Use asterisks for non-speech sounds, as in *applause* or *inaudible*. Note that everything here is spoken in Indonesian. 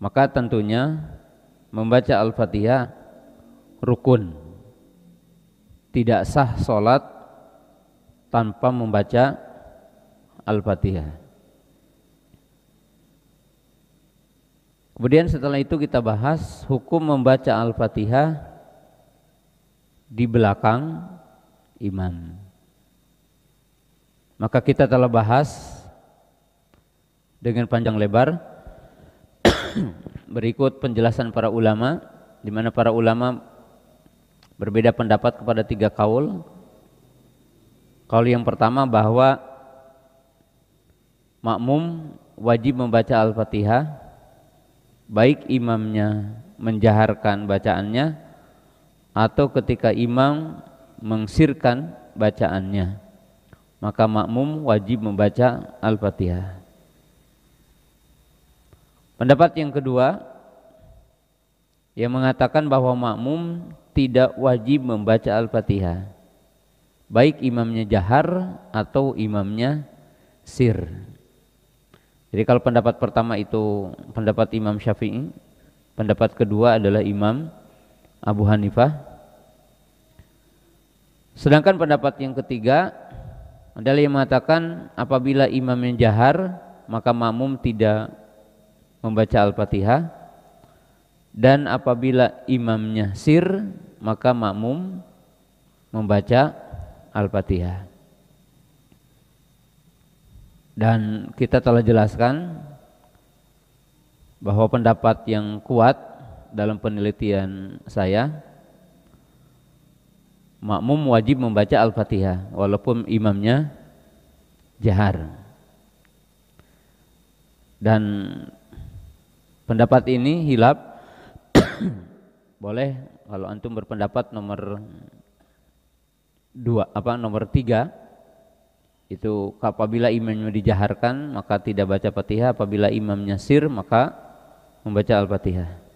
maka tentunya membaca Al-Fatihah rukun. Tidak sah sholat tanpa membaca Al-Fatihah. Kemudian setelah itu kita bahas hukum membaca Al-Fatihah di belakang iman. Maka kita telah bahas dengan panjang lebar Berikut penjelasan para ulama di mana para ulama berbeda pendapat kepada tiga kaul. Kaul yang pertama bahwa makmum wajib membaca Al-Fatihah baik imamnya menjaharkan bacaannya atau ketika imam mengsirkan bacaannya maka makmum wajib membaca Al-Fatihah Pendapat yang kedua yang mengatakan bahwa makmum tidak wajib membaca Al-Fatihah. Baik imamnya jahar atau imamnya sir. Jadi kalau pendapat pertama itu pendapat Imam Syafi'i, pendapat kedua adalah Imam Abu Hanifah. Sedangkan pendapat yang ketiga adalah yang mengatakan apabila imamnya jahar maka makmum tidak membaca Al-Fatihah dan apabila imamnya sir maka makmum membaca Al-Fatihah. Dan kita telah jelaskan bahwa pendapat yang kuat dalam penelitian saya makmum wajib membaca Al-Fatihah walaupun imamnya jahar. Dan Pendapat ini hilap *coughs* boleh kalau antum berpendapat nomor dua apa nomor tiga itu apabila imamnya dijaharkan maka tidak baca fatihah apabila imamnya sir maka membaca al-fatihah